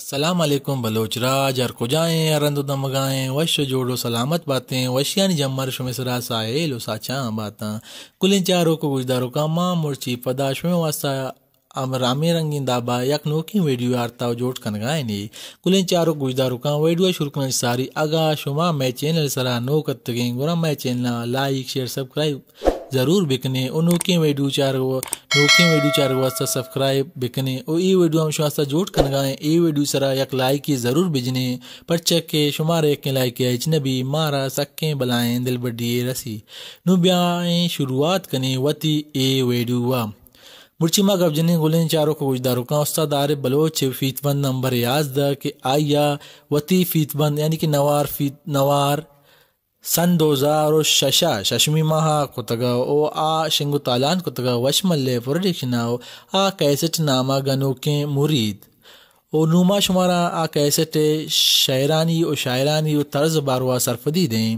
असलम बलोचराज और कुजाएँ अरंदो दमगाएँ वश जोड़ो सलामत बातें वशियानी जमर शुमसरा लो साचा बाता कुलिन चारों को गुजदारो का माँ मुर्ची पदाश में वासा अब रामे रंगीन दाबा यक नोकी वीडियो आरताव जोट कन गाए नी कुलिन चारों गुजदारो का वीडियो शुरू करने सारी आगा शुमा मैं चैनल सरा नो कत्तगें गुरा मैं चैनल लाइक शेयर सब्सक्राइब ज़रूर बिकने और नोकिया वीडियो चार नोकिया वीडियो चार सब्सक्राइब बिकने और ये वीडियो हम शुरू जोट कन गाएं ये वीडियो सरा एक लाइक ही ज़रूर बिजने पर चेक के शुमार एक लाइक है अजनबी मारा सके बलाएं दिल बडिए रसी नुब्याएँ शुरुआत करें वती ए वीडियो हुआ मुर्चिमा गबजने गुलें चारों को गुजदारों का उस्ताद आर बलोच फीतबंद नंबर याद के आया वती फीतबंद यानी कि नवार फीत नवार सन दो ಶಶ ಶಶಮಿಮಹ ಕುತಗ ಓ ಆ ಶಿಂಗು ತಾಲಾನ್ ಕುತಗ ವಶ್ಮಲ್ಲೆ आ कैसेट नामा ನಾಮ ಗನುಕೆ ಮುರೀದ್ ओ नुमा शुमारा आ कैसेट शायरानी ओ शायरानी ओ तर्ज बारवा सरफदी दें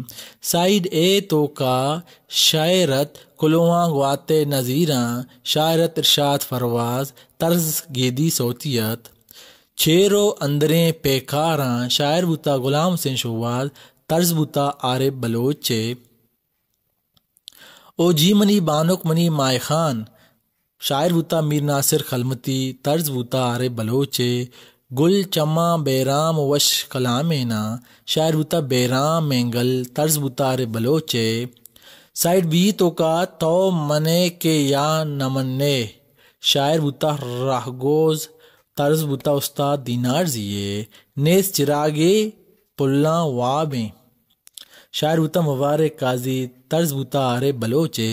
साइड ए तो का शायरत कुलवा गुआते नज़ीरा शायरत इरशाद फरवाज तर्ज गेदी सोतियत छेरो अंदरें पेकारा शायर बुता गुलाम सिंह शोवाज तर्ज बुता आरे बलोचे ओ जी मनी बानोक मनी माय खान शायर बुता मीर नासिर खलमती तर्ज बुता आरे बलोचे गुल चमा बेराम वश कलामेना शायर बुता बेराम मेंगल तर्ज बुता आरे बलोचे साइड बी तो का तो मने के या नमने शायर बुता राहगोज तर्ज बुता उस्ताद दीनार जिए नेस चिरागे पुल्ला वाबें शायर उतम वार काजी तर्ज बुता आरे बलोचे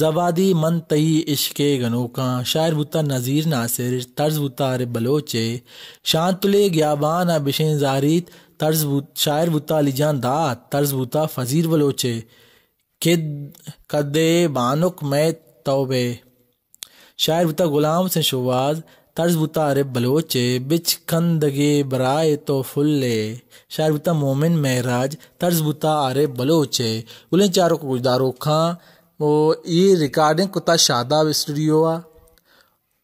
जवादी मन तई इश्क गनोका शायर बुता नज़ीर नासिर तर्ज बुता आरे बलोचे शांतुले ग्याबान अबिशें जारीत तर्ज शायर बुता लिजान दात तर्ज बुता फजीर बलोचे किद कदे बानुक मै तोबे शायर बुता गुलाम से शुवाज कर्ज उतारे बलोचे बिच खंदगे बराए तो फुल्ले बुता मोमिन महराज बुता आरे बलोचे उन्हें चारों को गुजदारो खां वो ये रिकॉर्डिंग कुता शादाब स्टूडियो आ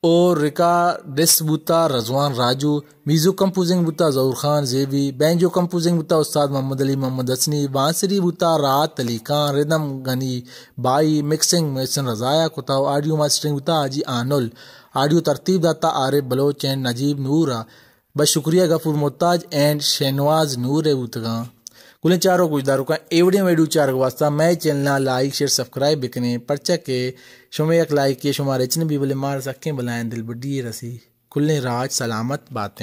और रिका डिस बुता रजवान राजू मीज़ो कंपोजिंग बुता ज़हूर खान जेबी बैंजो कंपोजिंग बुता उस्ताद मोहम्मद अली मोहम्मद हसनी बांसरी बुता रात अली खान रिदम गनी बाई मिक्सिंग मैसन रज़ाया कुता ऑडियो मास्टरिंग बुता हाजी आनुल ऑडियो तरतीब दाता आरिफ बलोच एंड नजीब नूर बस शुक्रिया गफूर मोहताज एंड शहनवाज नूर है बुतगा कुल चारों दारू का एवडे वेडियो चार वास्ता मैं चैनल लाइक शेयर सब्सक्राइब बिकने पर्चा के एक लाइक के शुमार इचन भी बोले मार सकें बुलाएं दिल बुढ़ी रसी खुले राज सलामत बातें